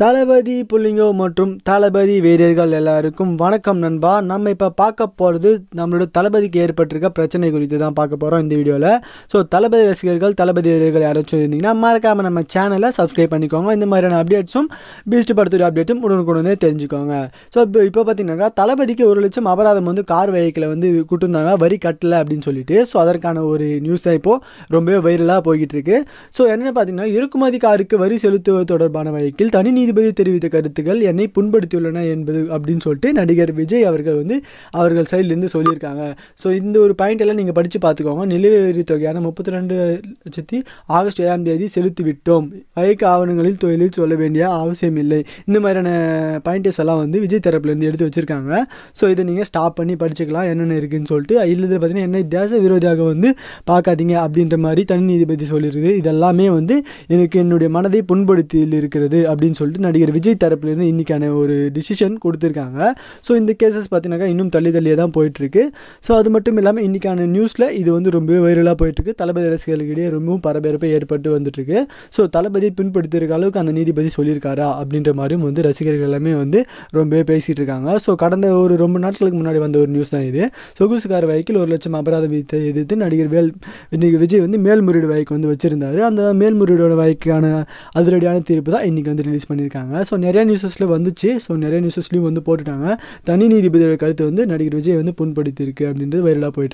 தளபதி புள்ளிங்கோ மற்றும் தளபதி வீரர்கள் எல்லாருக்கும் வணக்கம் நண்பா நம்ம இப்போ பார்க்க போகிறது நம்மளோட தளபதிக்கு ஏற்பட்டிருக்க பிரச்சனை குறித்து தான் பார்க்க போகிறோம் இந்த வீடியோவில் ஸோ தளபதி ரசிகர்கள் தளபதி வீரர்கள் யாராச்சும் இருந்தீங்கன்னா மறக்காமல் நம்ம சேனலை சப்ஸ்கிரைப் பண்ணிக்கோங்க இந்த மாதிரியான அப்டேட்ஸும் பீஸ்ட் படுத்துகிற அப்டேட்டும் உடனுக்குடனே தெரிஞ்சுக்கோங்க ஸோ இப்போ இப்போ பார்த்தீங்கன்னா தளபதிக்கு ஒரு லட்சம் அபராதம் வந்து கார் வெஹிக்கிளை வந்து கூட்டிருந்தாங்க வரி கட்டலை அப்படின்னு சொல்லிட்டு ஸோ அதற்கான ஒரு நியூஸ் தான் இப்போது ரொம்பவே வைரலாக போய்கிட்டு இருக்கு ஸோ என்னென்ன பார்த்தீங்கன்னா இறக்குமதி காருக்கு வரி செலுத்துவது தொடர்பான வழக்கில் தனி நீதிபதி தெரிவித்த கருத்துக்கள் என்னை புண்படுத்தியுள்ளன என்பது அப்படின்னு சொல்லிட்டு நடிகர் விஜய் அவர்கள் வந்து அவர்கள் சைட்லேருந்து சொல்லியிருக்காங்க ஸோ இந்த ஒரு பாயிண்ட் எல்லாம் நீங்கள் படித்து பார்த்துக்கோங்க நிலுவரி தொகையான முப்பத்தி ரெண்டு லட்சத்தி ஆகஸ்ட் ஏழாம் தேதி செலுத்தி விட்டோம் வயக்கு ஆவணங்களில் தொழிலில் சொல்ல வேண்டிய அவசியம் இல்லை இந்த மாதிரியான பாயிண்டஸ் எல்லாம் வந்து விஜய் தரப்புலேருந்து எடுத்து வச்சுருக்காங்க ஸோ இதை நீங்கள் ஸ்டாப் பண்ணி படிச்சுக்கலாம் என்னென்ன இருக்குதுன்னு சொல்லிட்டு இல்லை பார்த்தீங்கன்னா என்ன தேச விரோதியாக வந்து பார்க்காதீங்க அப்படின்ற மாதிரி தனி நீதிபதி சொல்லியிருக்குது இதெல்லாமே வந்து எனக்கு என்னுடைய மனதை புண்படுத்தியில் இருக்கிறது அப்படின்னு சொல்லிட்டு வந்துட்டு நடிகர் விஜய் தரப்புலேருந்து இன்றைக்கான ஒரு டிசிஷன் கொடுத்துருக்காங்க ஸோ இந்த கேசஸ் பார்த்தீங்கன்னாக்கா இன்னும் தள்ளி தள்ளியே தான் போயிட்டுருக்கு ஸோ அது மட்டும் இல்லாமல் இன்றைக்கான நியூஸில் இது வந்து ரொம்பவே வைரலாக போயிட்டுருக்கு தளபதி ரசிகர்களுக்கிடையே ரொம்பவும் பரபரப்பை ஏற்பட்டு வந்துட்டுருக்கு ஸோ தளபதி பின்படுத்திருக்க அளவுக்கு அந்த நீதிபதி சொல்லியிருக்காரா அப்படின்ற மாதிரியும் வந்து ரசிகர்கள் எல்லாமே வந்து ரொம்பவே பேசிகிட்டு இருக்காங்க ஸோ கடந்த ஒரு ரொம்ப நாட்களுக்கு முன்னாடி வந்த ஒரு நியூஸ் தான் இது சொகுசுக்கார வழக்கில் ஒரு லட்சம் அபராத வீத்தை எதிர்த்து நடிகர் வேல் இன்றைக்கி விஜய் வந்து மேல்முறையீடு வகைக்கு வந்து வச்சுருந்தார் அந்த மேல்முறையீடோட வகைக்கான அதிரடியான தீர்ப்பு தான் இன்றைக்கி வந்து ரிலீஸ் பண்ணியிருக்காங்க சொல்லியிருக்காங்க ஸோ நிறையா நியூஸஸில் வந்துச்சு ஸோ நிறைய நியூஸஸ்லையும் வந்து போட்டுட்டாங்க தனி நீதிபதியோட கருத்து வந்து நடிகர் விஜய் வந்து புண்படுத்தியிருக்கு அப்படின்றது வைரலாக போயிட்டு